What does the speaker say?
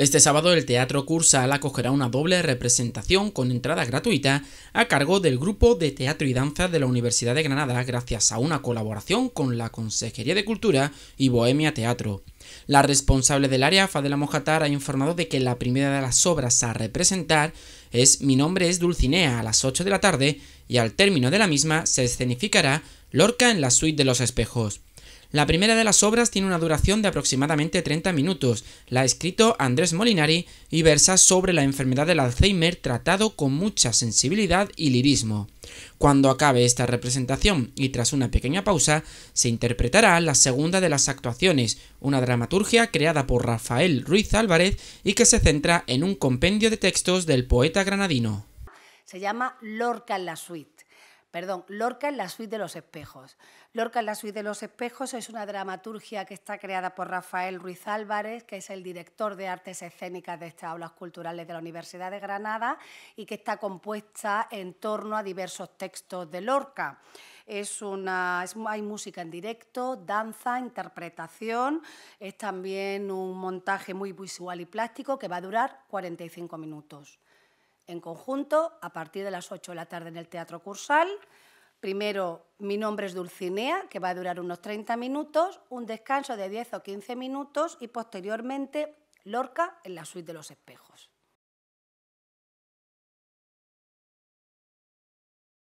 Este sábado el Teatro Cursal acogerá una doble representación con entrada gratuita a cargo del Grupo de Teatro y Danza de la Universidad de Granada gracias a una colaboración con la Consejería de Cultura y Bohemia Teatro. La responsable del área, Fadela Mojatar, ha informado de que la primera de las obras a representar es Mi nombre es Dulcinea a las 8 de la tarde y al término de la misma se escenificará Lorca en la suite de los espejos. La primera de las obras tiene una duración de aproximadamente 30 minutos. La ha escrito Andrés Molinari y versa sobre la enfermedad del Alzheimer tratado con mucha sensibilidad y lirismo. Cuando acabe esta representación y tras una pequeña pausa, se interpretará la segunda de las actuaciones, una dramaturgia creada por Rafael Ruiz Álvarez y que se centra en un compendio de textos del poeta granadino. Se llama Lorca en la suite perdón, Lorca en la suite de los espejos. Lorca en la suite de los espejos es una dramaturgia que está creada por Rafael Ruiz Álvarez, que es el director de artes escénicas de estas aulas culturales de la Universidad de Granada y que está compuesta en torno a diversos textos de Lorca. hay música en directo, danza, interpretación, es también un montaje muy visual y plástico que va a durar 45 minutos en conjunto a partir de las 8 de la tarde en el Teatro Cursal. Primero, mi nombre es Dulcinea, que va a durar unos 30 minutos, un descanso de 10 o 15 minutos y posteriormente Lorca en la suite de los espejos.